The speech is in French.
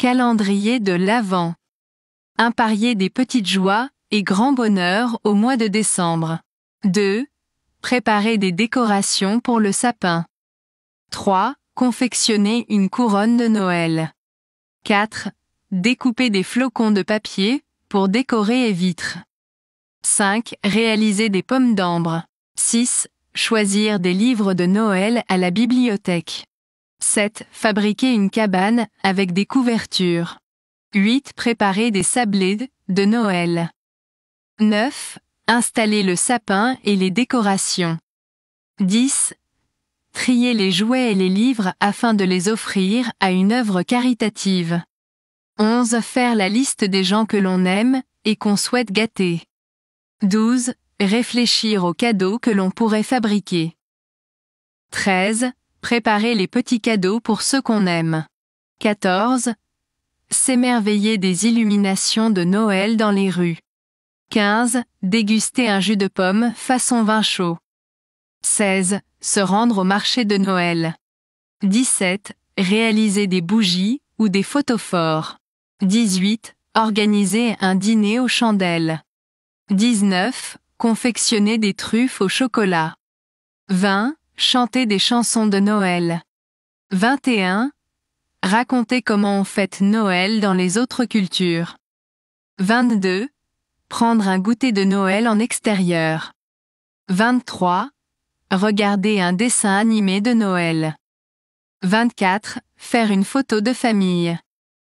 Calendrier de l'Avent. Imparier des petites joies et grands bonheurs au mois de décembre. 2. Préparer des décorations pour le sapin. 3. Confectionner une couronne de Noël. 4. Découper des flocons de papier pour décorer et vitres. 5. Réaliser des pommes d'ambre. 6. Choisir des livres de Noël à la bibliothèque. 7. Fabriquer une cabane avec des couvertures. 8. Préparer des sablés de Noël. 9. Installer le sapin et les décorations. 10. Trier les jouets et les livres afin de les offrir à une œuvre caritative. 11. Faire la liste des gens que l'on aime et qu'on souhaite gâter. 12. Réfléchir aux cadeaux que l'on pourrait fabriquer. 13. Préparer les petits cadeaux pour ceux qu'on aime. 14. S'émerveiller des illuminations de Noël dans les rues. 15. Déguster un jus de pomme façon vin chaud. 16. Se rendre au marché de Noël. 17. Réaliser des bougies ou des photophores. 18. Organiser un dîner aux chandelles. 19. Confectionner des truffes au chocolat. 20. Chanter des chansons de Noël. 21. Raconter comment on fête Noël dans les autres cultures. 22. Prendre un goûter de Noël en extérieur. 23. Regarder un dessin animé de Noël. 24. Faire une photo de famille.